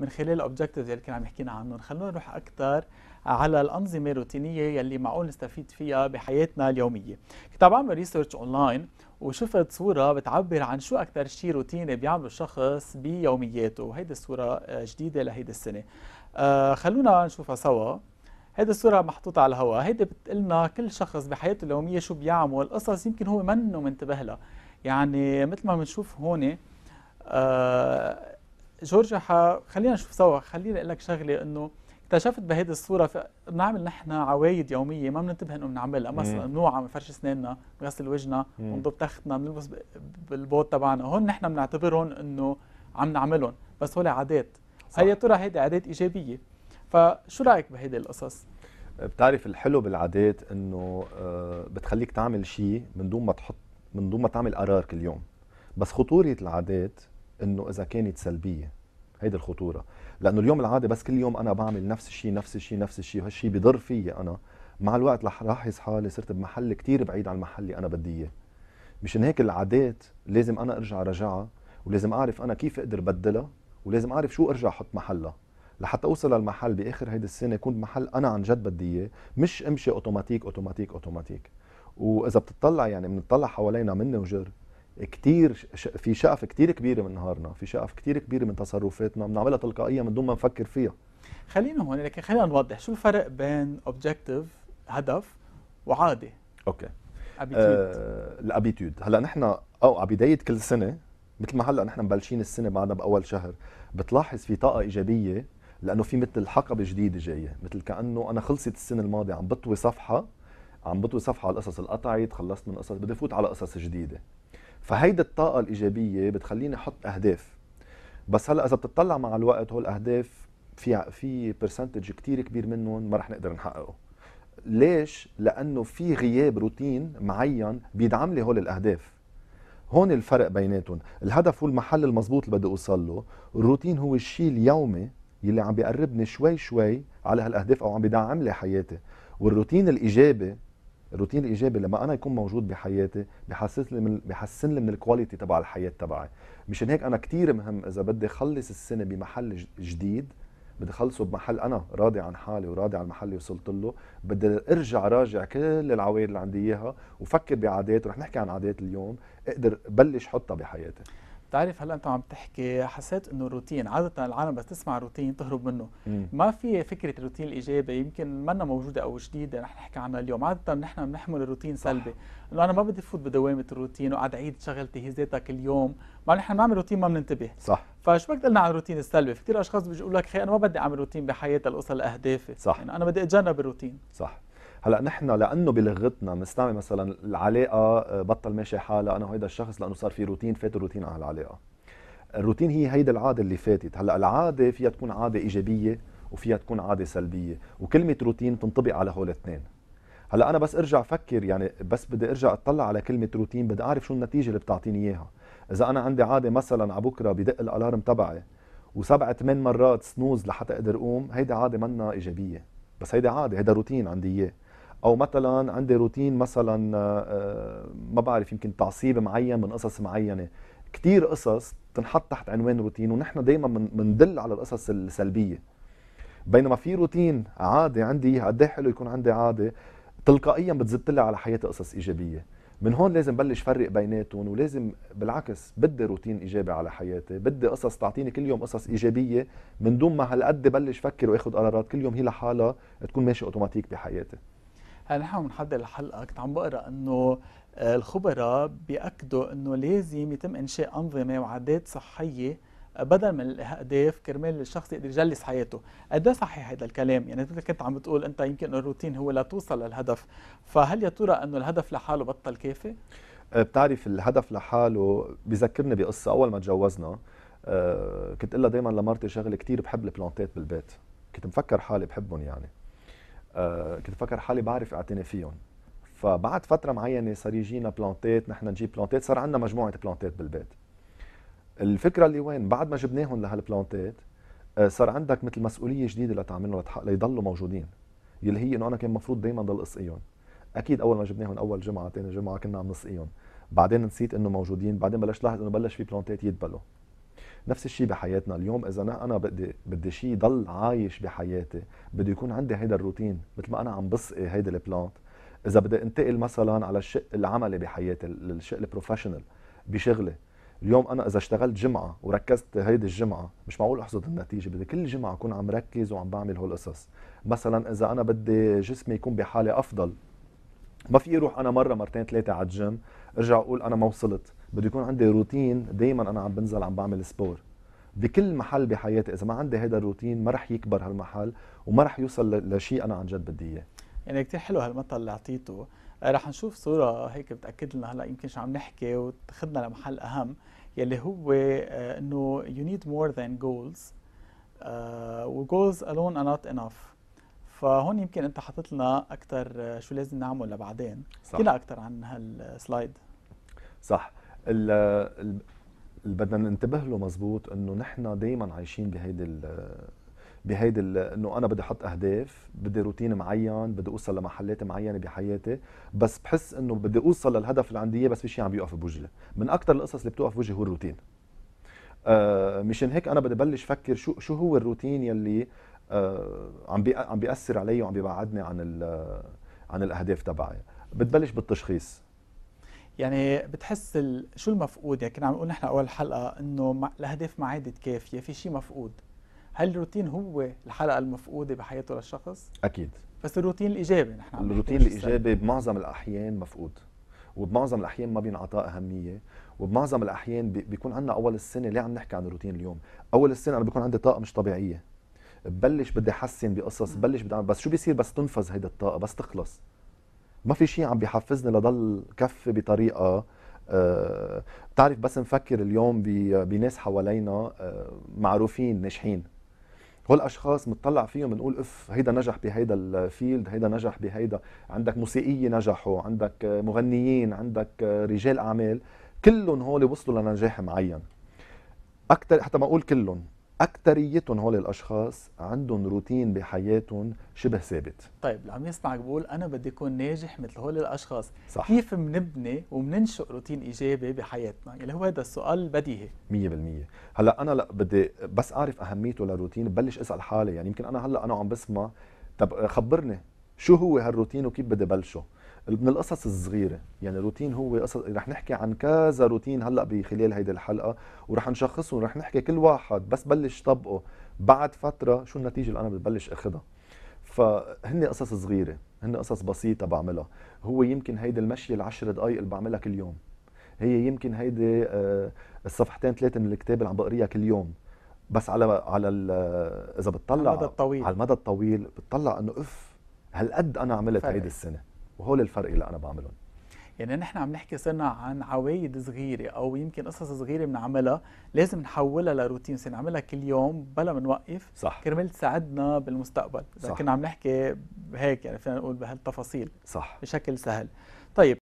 من خلال الاوبجكتيفز اللي كنا عم حكينا عنهم خلونا نروح اكثر على الانظمه الروتينيه يلي معقول نستفيد فيها بحياتنا اليوميه كنت عم بعمل ريسيرش اونلاين وشفت صورة بتعبر عن شو أكثر شيء روتيني بيعمله الشخص بيومياته وهيدي الصورة آه، جديدة لهيدي السنة آه خلونا نشوفها سوا هيدي الصورة محطوطة على الهواء هيدي بتقلنا كل شخص بحياته اليومية شو بيعمل قصص يمكن هو منه منتبه لها يعني مثل ما بنشوف هون آه جورجيا ح... خلينا نشوف سوا خليني اقول لك شغله انه اكتشفت بهيدي الصوره بنعمل نحن عوايد يوميه ما بننتبه انه بنعملها مثلا بنوعى بنفرش اسناننا بنغسل وجهنا بنضب تختنا بنلبس ب... بالبوت تبعنا هون نحن بنعتبرهم انه عم نعملهم بس هول عادات هي ترى هيدي عادات ايجابيه فشو رايك بهيدي القصص بتعرف الحلو بالعادات انه آه، بتخليك تعمل شيء من دون ما تحط من دون ما تعمل قرار كل يوم بس خطوره العادات انه اذا كانت سلبيه هيدي الخطوره لانه اليوم العاده بس كل يوم انا بعمل نفس الشيء نفس الشيء نفس الشيء وهالشيء بضر فيي انا مع الوقت رح لاحظ حالي صرت بمحل كتير بعيد عن المحل اللي انا بدي اياه مشان هيك العادات لازم انا ارجع رجعها ولازم اعرف انا كيف اقدر بدلها ولازم اعرف شو ارجع احط محلها لحتى اوصل للمحل باخر هيدي السنه يكون محل انا عن جد بدي اياه مش امشي اوتوماتيك اوتوماتيك اوتوماتيك واذا بتطلع يعني بنطلع حوالينا من وجر كتير في شقف كتير كبيره من نهارنا في شقف كتير كبيره من تصرفاتنا بنعملها تلقائيا من دون ما نفكر فيها خلينا هون لكن خلينا نوضح شو الفرق بين اوبجيكتيف هدف وعاده اوكي ابيتيود آه هلا نحن او على بدايه كل سنه مثل ما هلا نحن مبلشين السنه بعدها باول شهر بتلاحظ في طاقه ايجابيه لانه في مثل حقبه جديده جايه مثل كانه انا خلصت السنه الماضيه عم بطوي صفحه عم بطوي صفحه على القصص اللي قطعت خلصت من قصص بدي فوت على قصص جديده فهيدي الطاقة الإيجابية بتخليني أحط أهداف بس هلا إذا بتطلع مع الوقت هول الأهداف في في برسنتج كتير كبير منهم ما رح نقدر نحققه ليش؟ لأنه في غياب روتين معين بيدعم لي هول الأهداف هون الفرق بيناتهم الهدف هو المحل المزبوط اللي بدي أوصل له الروتين هو الشيء اليومي يلي عم بيقربني شوي شوي على هالأهداف أو عم بيدعم لي حياتي والروتين الإيجابي الروتين الايجابي لما انا يكون موجود بحياتي بحسس لي من بحسن لي من الكواليتي تبع الحياه تبعي مشان هيك انا كثير مهم اذا بدي اخلص السنه بمحل جديد بدي اخلصه بمحل انا راضي عن حالي وراضي عن المحل اللي وصلت له بدي ارجع راجع كل العوائد اللي عندي اياها وفكر بعادات رح نحكي عن عادات اليوم اقدر بلش حطها بحياتي بتعرف هلا انت عم تحكي حسيت انه الروتين عاده العالم بس تسمع روتين تهرب منه مم. ما في فكره الروتين الايجابي يمكن منا موجوده او جديده رح نحكي عنها اليوم عاده نحن بنحمل الروتين سلبي انه انا ما بدي فوت بدوامه الروتين وقعد عيد شغلتي هي ذاتك اليوم ما نحن بنعمل روتين ما بننتبه صح فشو بدك تقلنا عن الروتين السلبي في كثير اشخاص بيجوا لك خي انا ما بدي اعمل روتين بحياتي لاوصل لاهدافي صح يعني انا بدي اتجنب الروتين صح هلا نحن لانه بلغتنا بنستعمل مثلا العلاقه آه، بطل ماشي حالها انا وهيدا الشخص لانه صار في روتين فات الروتين على العلاقه الروتين هي هيدي العاده اللي فاتت هلا العاده فيها تكون عاده ايجابيه وفيها تكون عاده سلبيه وكلمه روتين بتنطبق على هول الاثنين هلا انا بس ارجع افكر يعني بس بدي ارجع اطلع على كلمه روتين بدي اعرف شو النتيجه اللي بتعطيني اياها اذا انا عندي عاده مثلا على بكره بدق الالارم تبعي وسبع ثمان مرات سنوز لحتى اقدر اقوم هيدي عاده منا ايجابيه بس هيدي عاده هيدا روتين عندي اياه او مثلا عندي روتين مثلا آه، آه، ما بعرف يمكن تعصيب معين من قصص معينه كثير قصص تنحط تحت عنوان روتين ونحن دائما بندل على القصص السلبيه بينما في روتين عادي عندي قد إيه حلو يكون عندي عادي تلقائيا بتزت لي على حياتي قصص ايجابيه من هون لازم بلش فرق بيناتهم ولازم بالعكس بدي روتين ايجابي على حياتي بدي قصص تعطيني كل يوم قصص ايجابيه من دون ما هالقد بلش فكر واخذ قرارات كل يوم هي لحالها تكون ماشي اوتوماتيك بحياتي نحن عم نحضر الحلقه كنت عم بقرا انه آه، الخبراء بياكدوا انه لازم يتم انشاء انظمه وعادات صحيه آه، بدل من الاهداف كرمال الشخص يقدر يجلس حياته قد إيه صحيح هذا الكلام يعني انت كنت عم بتقول انت يمكن الروتين هو لتوصل للهدف فهل يا ترى انه الهدف لحاله بطل كافي آه، بتعرف الهدف لحاله بذكرني بقصه اول ما تجوزنا كنت قلها دائما لمرتي شغله كثير بحب البلانتات بالبيت كنت مفكر حالي بحبهم يعني آه كنت فكر حالي بعرف اعتني فيهم فبعد فتره معينه صار يجينا بلانتات نحن نجيب بلانتات صار عندنا مجموعه بلانتات بالبيت الفكره اللي وين بعد ما جبناهم لهالبلانتات آه صار عندك مثل مسؤوليه جديده لتعملهم ليضلوا موجودين يلي هي انه انا كان المفروض دائما ضل اسقيهم اكيد اول ما جبناهم اول جمعه ثاني جمعه كنا عم نسقيهم بعدين نسيت انه موجودين بعدين بلشت لاحظ انه بلش في بلانتات يدبلوا نفس الشيء بحياتنا اليوم اذا انا بدي بدي شيء ضل عايش بحياتي بده يكون عندي هيدا الروتين مثل ما انا عم بسقي هيدا البلانت اذا بدي انتقل مثلا على الشق العملي بحياتي الشق البروفيشنال بشغلي اليوم انا اذا اشتغلت جمعه وركزت هيدي الجمعه مش معقول احصد النتيجه بدي كل جمعه اكون عم ركز وعم بعمل القصص مثلا اذا انا بدي جسمي يكون بحاله افضل ما في اروح انا مره مرتين ثلاثه على الجيم ارجع اقول انا ما وصلت بده يكون عندي روتين دائما انا عم بنزل عم بعمل سبور بكل محل بحياتي اذا ما عندي هذا الروتين ما رح يكبر هالمحل وما رح يوصل لشيء انا عن جد بدي اياه يعني كثير حلو هالمثل اللي اعطيته آه، رح نشوف صوره هيك بتاكد لنا هلا يمكن شو عم نحكي وتاخذنا لمحل اهم يلي هو آه، انه يو نيد مور ذان جولز وجولز الون ار نوت انف فهون يمكن انت حاطط لنا اكثر آه، شو لازم نعمل لبعدين صح احكي اكثر عن هالسلايد صح اللي بدنا ننتبه له مزبوط انه نحن دائما عايشين بهيدي بهيدي انه انا بدي احط اهداف بدي روتين معين بدي اوصل لمحلات معينه بحياتي بس بحس انه بدي اوصل للهدف اللي عندي بس في شيء عم بيوقف بوجهي من اكثر القصص اللي بتوقف بوجهي هو الروتين آه مشان هيك انا بدي بلش فكر شو شو هو الروتين يلي آه عم بي عم بياثر علي وعم بيبعدني عن عن الاهداف تبعي بتبلش بالتشخيص يعني بتحس ال... شو المفقود يعني كنا عم نقول نحن اول حلقه انه مع... الاهداف ما عادت كافيه في شيء مفقود هل الروتين هو الحلقه المفقوده بحياته للشخص اكيد بس الروتين الايجابي نحن عم الروتين الايجابي بمعظم الاحيان مفقود وبمعظم الاحيان ما بينعطى اهميه وبمعظم الاحيان بيكون عندنا اول السنه ليه عم نحكي عن الروتين اليوم اول السنه انا بيكون عندي طاقه مش طبيعيه ببلش بدي احسن بقصص ببلش بدي بس شو بيصير بس تنفذ هيدي الطاقه بس تخلص ما في شيء عم بيحفزني لضل كفي بطريقه آه، بتعرف بس نفكر اليوم بناس حوالينا آه، معروفين ناجحين هول اشخاص بنطلع فيهم بنقول اف هيدا نجح بهيدا الفيلد هيدا نجح بهيدا عندك موسيقيه نجحوا عندك آه، مغنيين عندك رجال اعمال كلهم هول وصلوا لنجاح معين اكثر حتى ما اقول كلهم اكثريتهم هول الاشخاص عندهم روتين بحياتهم شبه ثابت طيب اللي عم يسمعك بقول انا بدي اكون ناجح مثل هول الاشخاص صح. كيف بنبني وبننشئ روتين ايجابي بحياتنا اللي هو هذا السؤال بديهي 100% هلا انا لا بدي بس اعرف اهميته للروتين ببلش اسال حالي يعني يمكن انا هلا انا عم بسمع طب خبرني شو هو هالروتين وكيف بدي بلشه من القصص الصغيره يعني الروتين هو قصص رح نحكي عن كذا روتين هلا بخلال هيدي الحلقه ورح نشخصه ورح نحكي كل واحد بس بلش طبقه بعد فتره شو النتيجه اللي انا ببلش اخذها فهن قصص صغيره هن قصص بسيطه بعملها هو يمكن هيدي المشيه العشر دقائق اللي بعملها كل يوم هي يمكن هيدي آه، الصفحتين ثلاثه من الكتاب اللي عم بقريها كل يوم بس على على اذا بتطلع على المدى الطويل على المدى الطويل بتطلع انه اف هالقد انا عملت هيدي السنه وهول الفرق اللي انا بعملهم يعني نحن عم نحكي صرنا عن عوايد صغيره او يمكن قصص صغيره بنعملها لازم نحولها لروتين صير نعملها كل يوم بلا ما نوقف صح كرمال تساعدنا بالمستقبل اذا كنا عم نحكي هيك يعني فينا نقول بهالتفاصيل صح بشكل سهل طيب